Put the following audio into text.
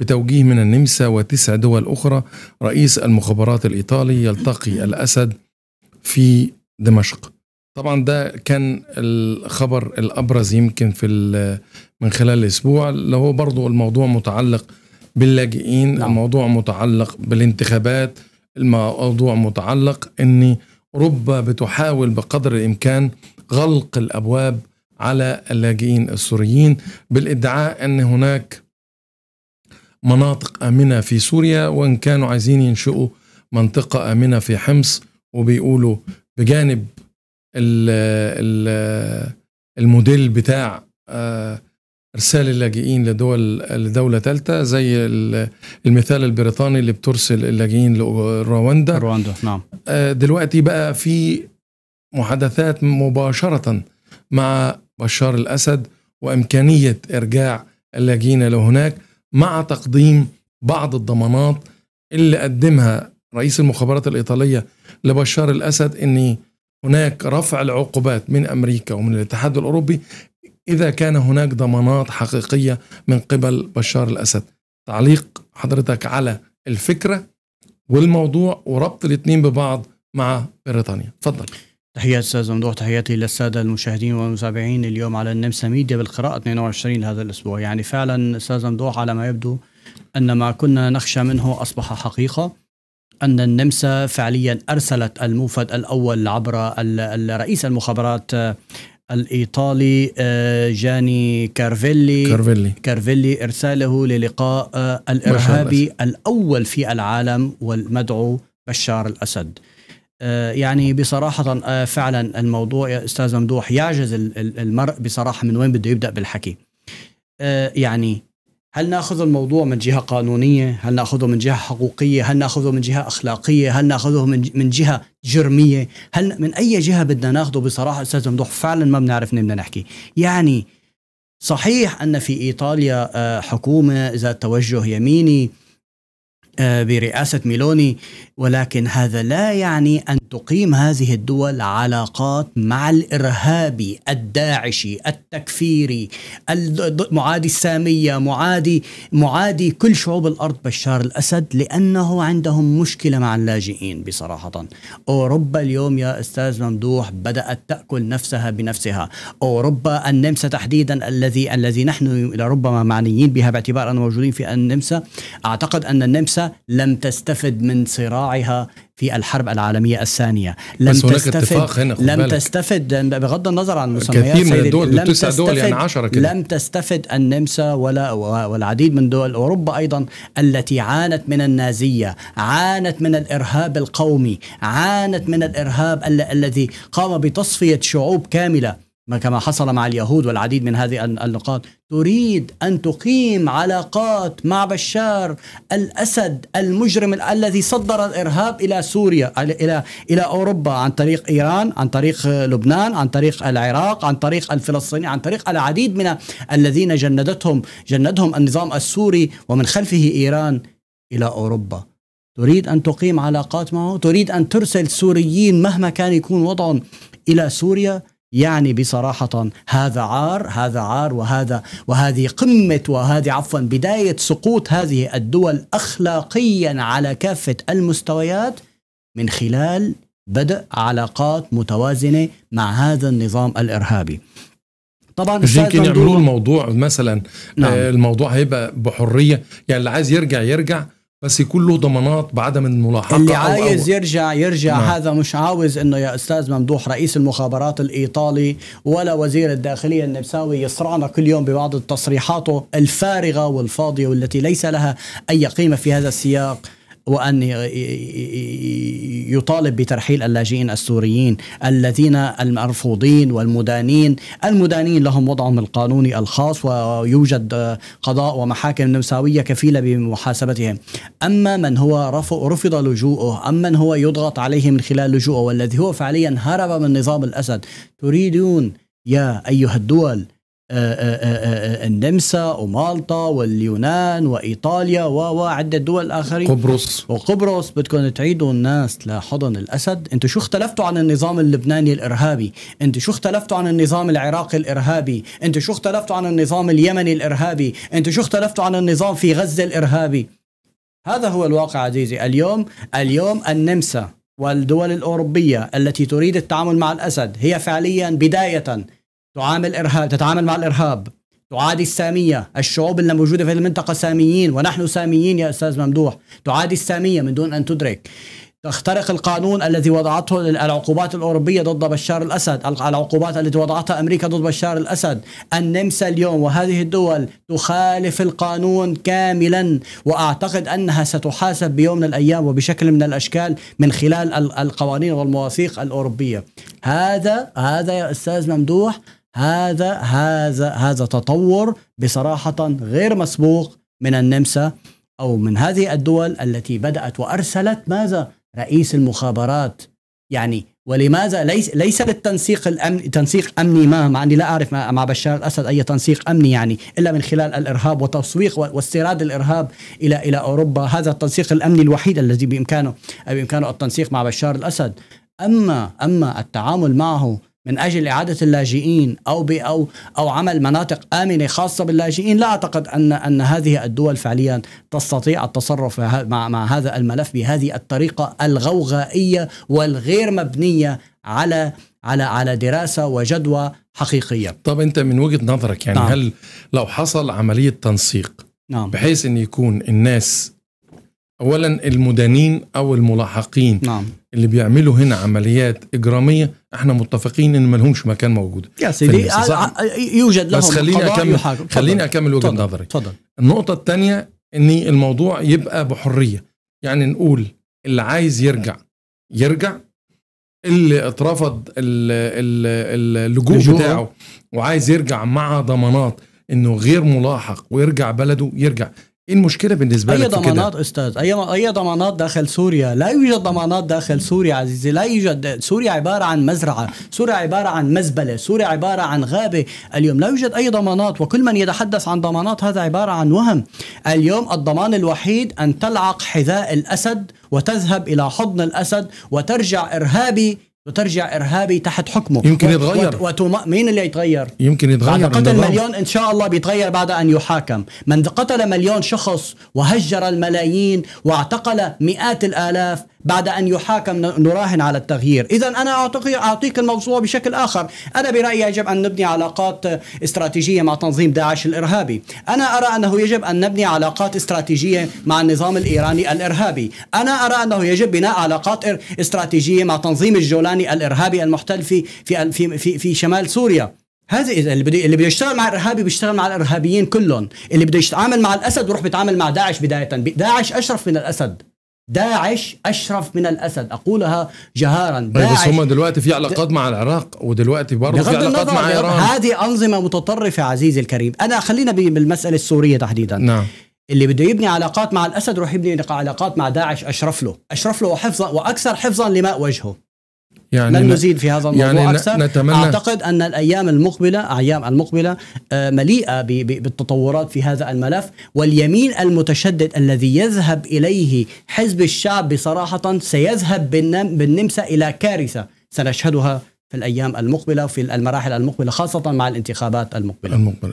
بتوجيه من النمسا وتسع دول أخرى رئيس المخابرات الإيطالي يلتقي الأسد في دمشق طبعا ده كان الخبر الأبرز يمكن في من خلال الأسبوع اللي هو برضو الموضوع متعلق باللاجئين نعم. الموضوع متعلق بالانتخابات الموضوع متعلق أن أوروبا بتحاول بقدر الإمكان غلق الأبواب على اللاجئين السوريين بالادعاء أن هناك مناطق آمنة في سوريا وإن كانوا عايزين ينشئوا منطقة آمنة في حمص وبيقولوا بجانب الموديل بتاع آه، ارسال اللاجئين لدول لدوله ثالثه زي المثال البريطاني اللي بترسل اللاجئين لرواندا رواندا نعم آه، دلوقتي بقى في محادثات مباشره مع بشار الاسد وامكانيه ارجاع اللاجئين لهناك مع تقديم بعض الضمانات اللي قدمها رئيس المخابرات الإيطالية لبشار الأسد أن هناك رفع العقوبات من أمريكا ومن الاتحاد الأوروبي إذا كان هناك ضمانات حقيقية من قبل بشار الأسد تعليق حضرتك على الفكرة والموضوع وربط الاثنين ببعض مع بريطانيا تفضل. تحياتي استاذ ممدوح تحياتي للساده المشاهدين والمتابعين اليوم على النمسا ميديا بالقراءه 22 هذا الاسبوع يعني فعلا استاذ ممدوح على ما يبدو ان ما كنا نخشى منه اصبح حقيقه ان النمسا فعليا ارسلت الموفد الاول عبر رئيس المخابرات آه، الايطالي آه، جاني كارفيلي كارفيلي كارفيلي ارساله للقاء آه، الارهابي الاول في العالم والمدعو بشار الاسد آه، يعني بصراحة آه، فعلا الموضوع يا أستاذ ممدوح يعجز المرء بصراحة من وين بده يبدأ بالحكي آه، يعني هل ناخذ الموضوع من جهه قانونيه؟ هل ناخذه من جهه حقوقيه؟ هل ناخذه من جهه اخلاقيه؟ هل ناخذه من جهه جرميه؟ هل من اي جهه بدنا ناخذه بصراحه استاذ ممدوح فعلا ما بنعرف منين بدنا نحكي، يعني صحيح ان في ايطاليا حكومه ذات توجه يميني آه، برئاسة ميلوني ولكن هذا لا يعني أن تقيم هذه الدول علاقات مع الارهابي الداعشي التكفيري معادي الساميه معادي معادي كل شعوب الارض بشار الاسد لانه عندهم مشكله مع اللاجئين بصراحه اوروبا اليوم يا استاذ ممدوح بدات تاكل نفسها بنفسها اوروبا النمسا تحديدا الذي الذي نحن لربما معنيين بها باعتبار اننا موجودين في النمسا اعتقد ان النمسا لم تستفد من صراعها في الحرب العالمية الثانية لم بس هناك تستفد اتفاق هنا لم بالك. تستفد بغض النظر عن المسميات كثير من الدول لم تسع دول يعني 10 كده لم تستفد النمسا ولا والعديد من دول أوروبا أيضا التي عانت من النازية عانت من الإرهاب القومي عانت من الإرهاب الذي قام بتصفية شعوب كاملة ما كما حصل مع اليهود والعديد من هذه النقاط تريد أن تقيم علاقات مع بشار الأسد المجرم الذي صدر الإرهاب إلى سوريا إلى إلى أوروبا عن طريق إيران عن طريق لبنان عن طريق العراق عن طريق الفلسطيني عن طريق العديد من الذين جندتهم جندهم النظام السوري ومن خلفه إيران إلى أوروبا تريد أن تقيم علاقات معه تريد أن ترسل سوريين مهما كان يكون وضعهم إلى سوريا يعني بصراحة هذا عار هذا عار وهذا وهذه قمة وهذه عفوا بداية سقوط هذه الدول أخلاقيا على كافة المستويات من خلال بدء علاقات متوازنة مع هذا النظام الإرهابي طبعا يمكن يعملوا الموضوع مثلا نعم. آه، الموضوع هيبقى بحريه يعني اللي عايز يرجع يرجع بس يكون له ضمانات بعدم الملاحقه اللي عايز أو يرجع يرجع نعم. هذا مش عاوز انه يا استاذ ممدوح رئيس المخابرات الايطالي ولا وزير الداخليه النمساوي يصرعنا كل يوم ببعض تصريحاته الفارغه والفاضيه والتي ليس لها اي قيمه في هذا السياق وأن يطالب بترحيل اللاجئين السوريين الذين المرفوضين والمدانين المدانين لهم وضعهم القانوني الخاص ويوجد قضاء ومحاكم نمساوية كفيلة بمحاسبتهم أما من هو رفض لجوءه أما من هو يضغط عليه من خلال لجوءه والذي هو فعليا هرب من نظام الأسد تريدون يا أيها الدول آه، آه، آه، النمسا ومالطا واليونان وايطاليا وعده دول اخرين قبرص وقبرص بدكم تعيدوا الناس لحضن الاسد انتم شو اختلفتوا عن النظام اللبناني الارهابي انتم شو اختلفتوا عن النظام العراقي الارهابي انتم شو اختلفتوا عن النظام اليمني الارهابي انتم شو اختلفتوا عن النظام في غزه الارهابي هذا هو الواقع عزيزي اليوم اليوم النمسا والدول الأوروبية التي تريد التعامل مع الأسد هي فعليا بداية تعامل إرهاب تتعامل مع الإرهاب تعادي السامية الشعوب اللي موجودة في المنطقة ساميين ونحن ساميين يا أستاذ ممدوح تعادي السامية من دون أن تدرك تخترق القانون الذي وضعته العقوبات الأوروبية ضد بشار الأسد العقوبات التي وضعتها أمريكا ضد بشار الأسد النمسا اليوم وهذه الدول تخالف القانون كاملا وأعتقد أنها ستحاسب بيوم من الأيام وبشكل من الأشكال من خلال القوانين والمواثيق الأوروبية هذا هذا يا أستاذ ممدوح هذا هذا هذا تطور بصراحه غير مسبوق من النمسا او من هذه الدول التي بدات وارسلت ماذا؟ رئيس المخابرات يعني ولماذا ليس ليس للتنسيق الامن تنسيق امني ما مع اني لا اعرف مع بشار الاسد اي تنسيق امني يعني الا من خلال الارهاب وتسويق واستيراد الارهاب الى الى اوروبا هذا التنسيق الامني الوحيد الذي بامكانه بامكانه التنسيق مع بشار الاسد اما اما التعامل معه من اجل اعاده اللاجئين او او او عمل مناطق امنه خاصه باللاجئين لا اعتقد ان ان هذه الدول فعليا تستطيع التصرف مع مع هذا الملف بهذه الطريقه الغوغائيه والغير مبنيه على على على دراسه وجدوى حقيقيه. طب انت من وجهه نظرك يعني نعم. هل لو حصل عمليه تنسيق نعم. بحيث ان يكون الناس اولا المدانين او الملاحقين نعم. اللي بيعملوا هنا عمليات اجراميه احنا متفقين ان ما لهمش مكان موجود يا سيدي آه، آه، آه، يوجد لهم بس خليني اكمل خليني اكمل وجهه نظري تفضل النقطه الثانيه ان الموضوع يبقى بحريه يعني نقول اللي عايز يرجع يرجع اللي اترفض اللجوء بتاعه وعايز يرجع مع ضمانات انه غير ملاحق ويرجع بلده يرجع ايه المشكله بالنسبه أي لك ضمانات استاذ اي اي ضمانات داخل سوريا لا يوجد ضمانات داخل سوريا عزيزي لا يوجد سوريا عباره عن مزرعه سوريا عباره عن مزبله سوريا عباره عن غابه اليوم لا يوجد اي ضمانات وكل من يتحدث عن ضمانات هذا عباره عن وهم اليوم الضمان الوحيد ان تلعق حذاء الاسد وتذهب الى حضن الاسد وترجع ارهابي وترجع ارهابي تحت حكمه يمكن يتغير وتم... مين اللي يتغير؟ يمكن يتغير بعد قتل مليون ان شاء الله بيتغير بعد ان يحاكم، من قتل مليون شخص وهجر الملايين واعتقل مئات الالاف بعد أن يحاكم نراهن على التغيير إذا أنا أعطيك, أعطيك الموضوع بشكل آخر أنا برأيي يجب أن نبني علاقات استراتيجية مع تنظيم داعش الإرهابي أنا أرى أنه يجب أن نبني علاقات استراتيجية مع النظام الإيراني الإرهابي أنا أرى أنه يجب بناء علاقات استراتيجية مع تنظيم الجولاني الإرهابي المحتل في, في, في, في, في شمال سوريا هذا اللي بده اللي بده يشتغل مع الارهابي بيشتغل مع الارهابيين كلهم، اللي بده يتعامل مع الاسد بروح بيتعامل مع داعش بدايه، داعش اشرف من الاسد، داعش اشرف من الاسد اقولها جهارا طيب، داعش بس هم دلوقتي في علاقات مع العراق ودلوقتي برضه في علاقات مع ايران هذه انظمه متطرفه عزيزي الكريم انا خلينا بالمساله السوريه تحديدا نعم اللي بده يبني علاقات مع الاسد روح يبني علاقات مع داعش اشرف له اشرف له وحفظا واكثر حفظا لماء وجهه يعني لن نزيد في هذا الموضوع يعني أكثر نتمنى أعتقد أن الأيام المقبلة أيام المقبلة آه، مليئة بالتطورات في هذا الملف واليمين المتشدد الذي يذهب إليه حزب الشعب بصراحة سيذهب بالنمسا إلى كارثة سنشهدها في الأيام المقبلة في المراحل المقبلة خاصة مع الانتخابات المقبلة, المقبلة.